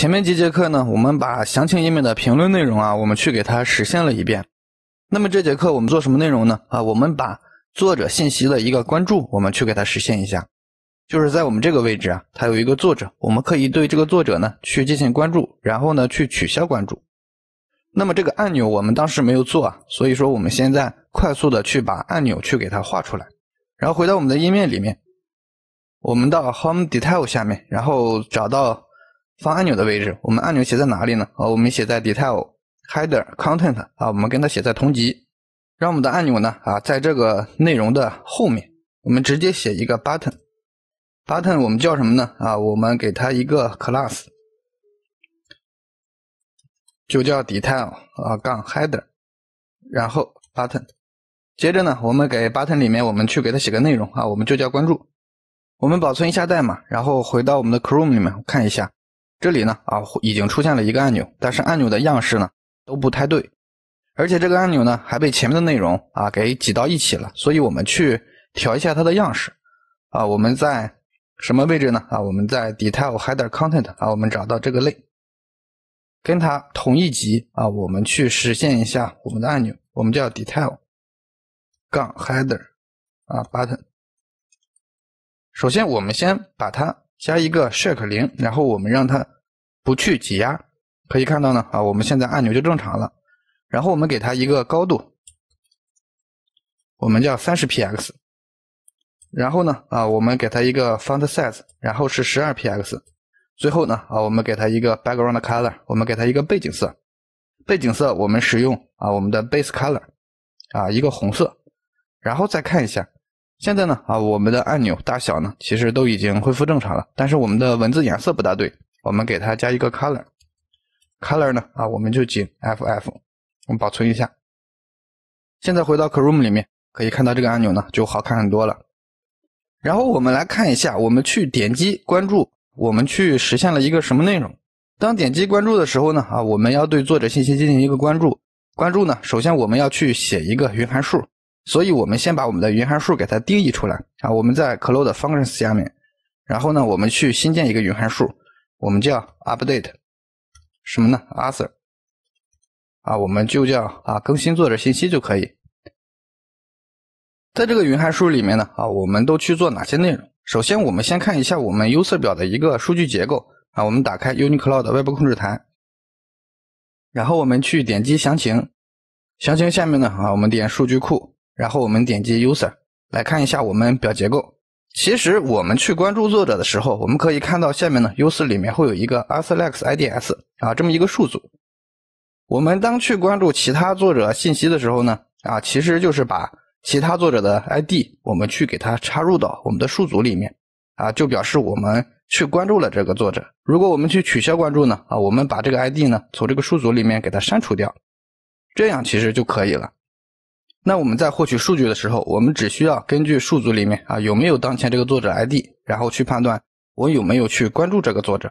前面几节课呢，我们把详情页面的评论内容啊，我们去给它实现了一遍。那么这节课我们做什么内容呢？啊，我们把作者信息的一个关注，我们去给它实现一下。就是在我们这个位置啊，它有一个作者，我们可以对这个作者呢去进行关注，然后呢去取消关注。那么这个按钮我们当时没有做啊，所以说我们现在快速的去把按钮去给它画出来。然后回到我们的页面里面，我们到 Home Detail 下面，然后找到。放按钮的位置，我们按钮写在哪里呢？啊，我们写在 detail header content 啊，我们跟它写在同级，让我们的按钮呢啊，在这个内容的后面，我们直接写一个 button button 我们叫什么呢？啊，我们给它一个 class，就叫 detail 啊杠 header，然后 button，接着呢，我们给 button 里面我们去给它写个内容啊，我们就叫关注，我们保存一下代码，然后回到我们的 Chrome 里面看一下。这里呢啊已经出现了一个按钮，但是按钮的样式呢都不太对，而且这个按钮呢还被前面的内容啊给挤到一起了，所以我们去调一下它的样式啊，我们在什么位置呢啊我们在 detail header content 啊我们找到这个类，跟它同一级啊我们去实现一下我们的按钮，我们叫 detail 杠 header 啊 button，首先我们先把它。加一个 shake 零，然后我们让它不去挤压，可以看到呢啊，我们现在按钮就正常了。然后我们给它一个高度，我们叫三十 px。然后呢啊，我们给它一个 font size，然后是十二 px。最后呢啊，我们给它一个 background color，我们给它一个背景色。背景色我们使用啊我们的 base color，啊一个红色。然后再看一下。现在呢啊，我们的按钮大小呢，其实都已经恢复正常了。但是我们的文字颜色不大对，我们给它加一个 color，color 呢啊，我们就仅 ff，我们保存一下。现在回到 Chrome 里面，可以看到这个按钮呢就好看很多了。然后我们来看一下，我们去点击关注，我们去实现了一个什么内容？当点击关注的时候呢啊，我们要对作者信息进行一个关注。关注呢，首先我们要去写一个云函数。所以，我们先把我们的云函数给它定义出来啊！我们在 Cloud Functions 下面，然后呢，我们去新建一个云函数，我们叫 Update 什么呢？Author 啊，我们就叫啊更新作者信息就可以。在这个云函数里面呢，啊，我们都去做哪些内容？首先，我们先看一下我们 User 表的一个数据结构啊！我们打开 UniCloud 外部控制台，然后我们去点击详情，详情下面呢，啊，我们点数据库。然后我们点击 user 来看一下我们表结构。其实我们去关注作者的时候，我们可以看到下面呢，user 里面会有一个 a s l e x s i d s 啊这么一个数组。我们当去关注其他作者信息的时候呢，啊，其实就是把其他作者的 ID 我们去给它插入到我们的数组里面，啊，就表示我们去关注了这个作者。如果我们去取消关注呢，啊，我们把这个 ID 呢从这个数组里面给它删除掉，这样其实就可以了。那我们在获取数据的时候，我们只需要根据数组里面啊有没有当前这个作者 ID，然后去判断我有没有去关注这个作者。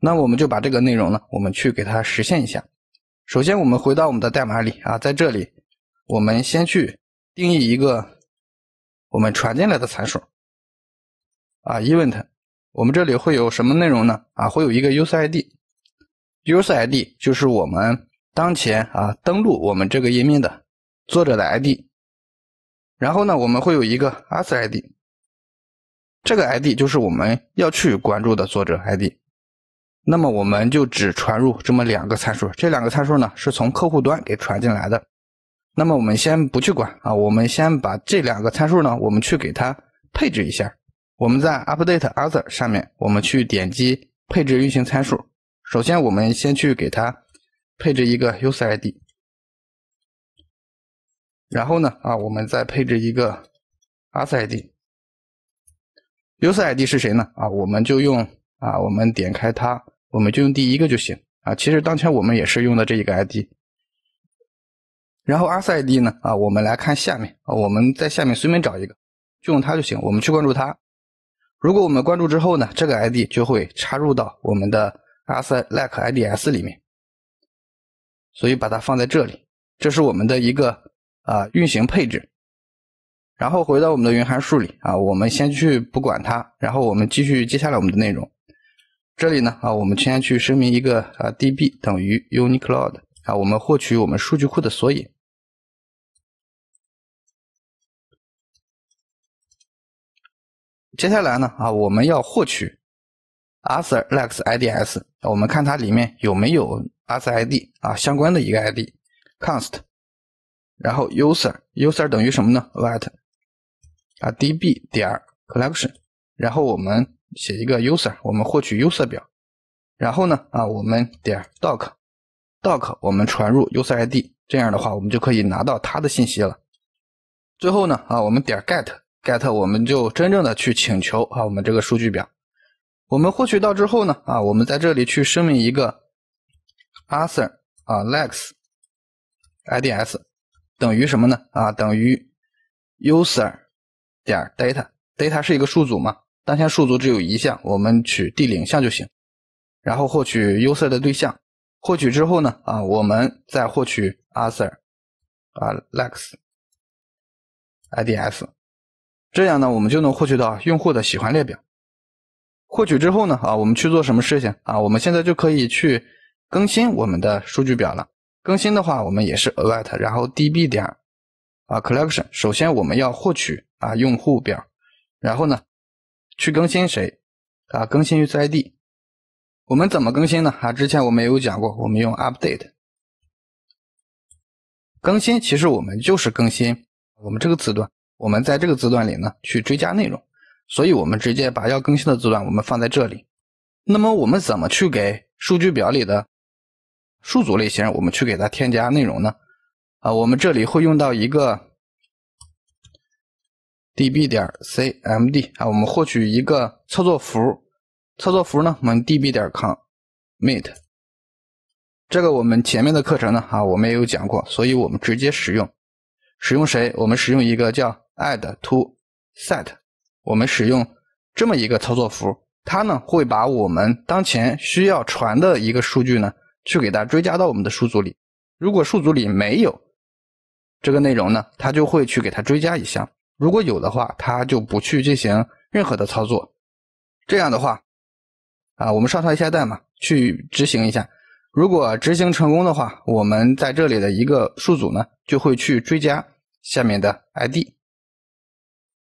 那我们就把这个内容呢，我们去给它实现一下。首先我们回到我们的代码里啊，在这里我们先去定义一个我们传进来的参数啊 event，我们这里会有什么内容呢？啊，会有一个 userID，userID 就是我们当前啊登录我们这个页面的。作者的 ID，然后呢，我们会有一个 user ID，这个 ID 就是我们要去关注的作者 ID。那么我们就只传入这么两个参数，这两个参数呢是从客户端给传进来的。那么我们先不去管啊，我们先把这两个参数呢，我们去给它配置一下。我们在 update other 上面，我们去点击配置运行参数。首先我们先去给它配置一个 user ID。然后呢啊，我们再配置一个阿塞 ID。u s ID 是谁呢？啊，我们就用啊，我们点开它，我们就用第一个就行啊。其实当前我们也是用的这一个 ID。然后阿塞 ID 呢啊，我们来看下面啊，我们在下面随便找一个，就用它就行。我们去关注它。如果我们关注之后呢，这个 ID 就会插入到我们的阿塞 Like IDs 里面。所以把它放在这里，这是我们的一个。啊，运行配置，然后回到我们的云函数里啊，我们先去不管它，然后我们继续接下来我们的内容。这里呢啊，我们先去声明一个啊，db 等于 uni cloud 啊，我们获取我们数据库的索引。接下来呢啊，我们要获取 user lex ids，我们看它里面有没有 u s r id 啊相关的一个 id，const。然后 user user 等于什么呢 e t 啊 db 点 collection，然后我们写一个 user，我们获取 user 表，然后呢啊我们点 doc doc 我们传入 user id，这样的话我们就可以拿到它的信息了。最后呢啊我们点 get get 我们就真正的去请求啊我们这个数据表，我们获取到之后呢啊我们在这里去声明一个 a u t h e r 啊 likes ids。等于什么呢？啊，等于 user 点 data，data 是一个数组嘛？当前数组只有一项，我们取第零项就行。然后获取 user 的对象，获取之后呢，啊，我们再获取 other，啊 likes ids，这样呢，我们就能获取到用户的喜欢列表。获取之后呢，啊，我们去做什么事情？啊，我们现在就可以去更新我们的数据表了。更新的话，我们也是 a l e r t 然后 db 点啊 collection。首先我们要获取啊用户表，然后呢去更新谁啊更新 userid。我们怎么更新呢啊？之前我们有讲过，我们用 update 更新。其实我们就是更新我们这个字段，我们在这个字段里呢去追加内容。所以我们直接把要更新的字段我们放在这里。那么我们怎么去给数据表里的？数组类型，我们去给它添加内容呢？啊，我们这里会用到一个 db 点 cmd 啊，我们获取一个操作符。操作符呢，我们 db 点 com meet。这个我们前面的课程呢，啊，我们也有讲过，所以我们直接使用。使用谁？我们使用一个叫 add to set。我们使用这么一个操作符，它呢会把我们当前需要传的一个数据呢。去给它追加到我们的数组里，如果数组里没有这个内容呢，它就会去给它追加一项；如果有的话，它就不去进行任何的操作。这样的话，啊，我们上传一下代码去执行一下。如果执行成功的话，我们在这里的一个数组呢，就会去追加下面的 ID。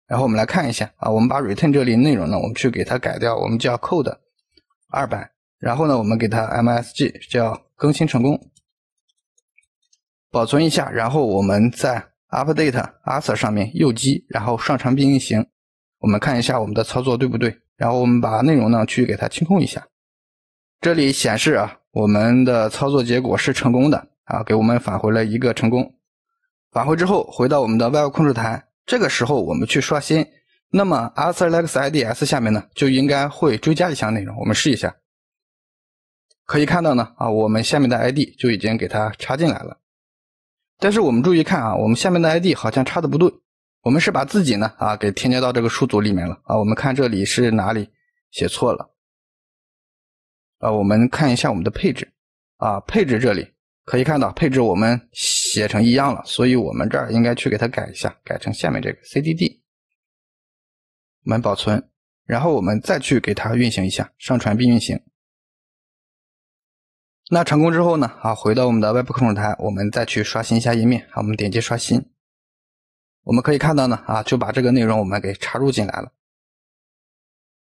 然后我们来看一下啊，我们把 return 这里内容呢，我们去给它改掉，我们叫扣的二百。然后呢，我们给它 MSG 叫更新成功，保存一下。然后我们在 Update Azure 上面右击，然后上传并运行。我们看一下我们的操作对不对。然后我们把内容呢去给它清空一下。这里显示啊，我们的操作结果是成功的啊，给我们返回了一个成功。返回之后，回到我们的外部控制台，这个时候我们去刷新，那么 Azure l e x IDS 下面呢就应该会追加一项内容。我们试一下。可以看到呢，啊，我们下面的 ID 就已经给它插进来了。但是我们注意看啊，我们下面的 ID 好像插的不对，我们是把自己呢啊给添加到这个数组里面了啊。我们看这里是哪里写错了啊？我们看一下我们的配置啊，配置这里可以看到配置我们写成一样了，所以我们这儿应该去给它改一下，改成下面这个 CDD。我们保存，然后我们再去给它运行一下，上传并运行。那成功之后呢？啊，回到我们的外部控制台，我们再去刷新一下页面。好，我们点击刷新，我们可以看到呢，啊，就把这个内容我们给插入进来了。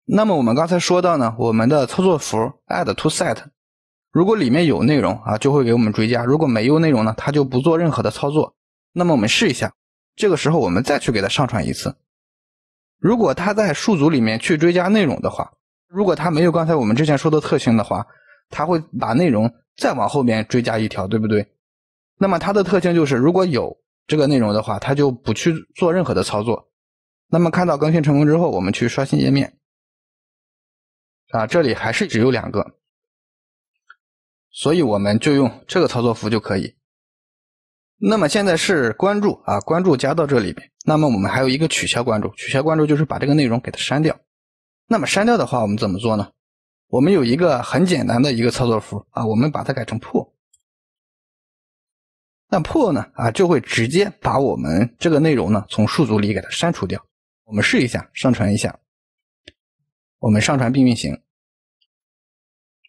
那么我们刚才说到呢，我们的操作符 add to set，如果里面有内容啊，就会给我们追加；如果没有内容呢，它就不做任何的操作。那么我们试一下，这个时候我们再去给它上传一次。如果它在数组里面去追加内容的话，如果它没有刚才我们之前说的特性的话。它会把内容再往后面追加一条，对不对？那么它的特性就是，如果有这个内容的话，它就不去做任何的操作。那么看到更新成功之后，我们去刷新页面啊，这里还是只有两个，所以我们就用这个操作符就可以。那么现在是关注啊，关注加到这里那么我们还有一个取消关注，取消关注就是把这个内容给它删掉。那么删掉的话，我们怎么做呢？我们有一个很简单的一个操作符啊，我们把它改成破。那破呢啊，就会直接把我们这个内容呢从数组里给它删除掉。我们试一下，上传一下，我们上传并运行。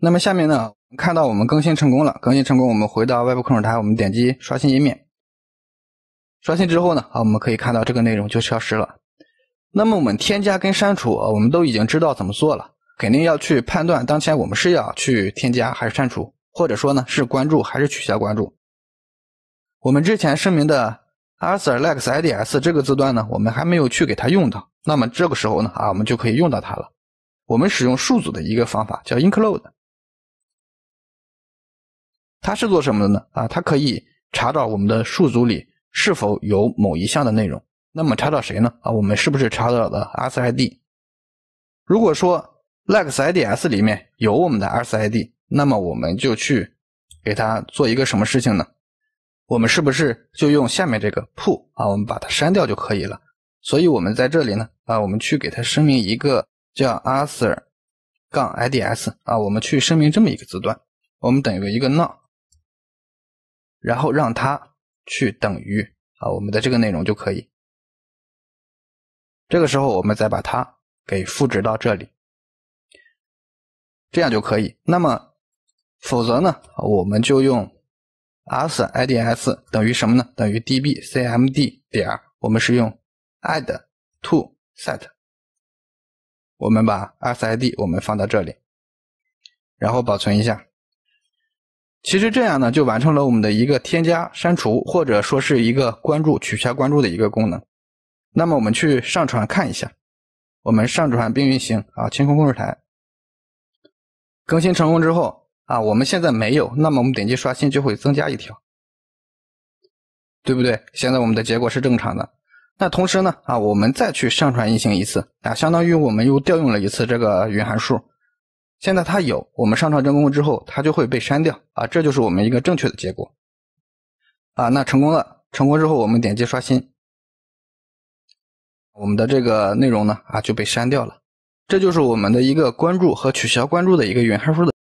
那么下面呢，看到我们更新成功了，更新成功，我们回到外部控制台，我们点击刷新页面。刷新之后呢啊，我们可以看到这个内容就消失了。那么我们添加跟删除啊，我们都已经知道怎么做了。肯定要去判断当前我们是要去添加还是删除，或者说呢是关注还是取消关注。我们之前声明的 a s e r l e s ids 这个字段呢，我们还没有去给它用到。那么这个时候呢啊，我们就可以用到它了。我们使用数组的一个方法叫 include，它是做什么的呢？啊，它可以查找我们的数组里是否有某一项的内容。那么查找谁呢？啊，我们是不是查找的 sid？如果说 lexids 里面有我们的 rsid，那么我们就去给它做一个什么事情呢？我们是不是就用下面这个 pull 啊？我们把它删掉就可以了。所以我们在这里呢啊，我们去给它声明一个叫 user 杠 ids 啊，我们去声明这么一个字段，我们等于一个 n o l 然后让它去等于啊我们的这个内容就可以。这个时候我们再把它给复制到这里。这样就可以。那么，否则呢，我们就用 s i d s 等于什么呢？等于 d b c m d 点。我们是用 add to set。我们把 s i d 我们放到这里，然后保存一下。其实这样呢，就完成了我们的一个添加、删除，或者说是一个关注、取消关注的一个功能。那么我们去上传看一下。我们上传并运行啊，清空控制台。更新成功之后啊，我们现在没有，那么我们点击刷新就会增加一条，对不对？现在我们的结果是正常的。那同时呢啊，我们再去上传运行一次啊，相当于我们又调用了一次这个云函数。现在它有，我们上传成功之后，它就会被删掉啊，这就是我们一个正确的结果啊。那成功了，成功之后我们点击刷新，我们的这个内容呢啊就被删掉了。这就是我们的一个关注和取消关注的一个原函数的。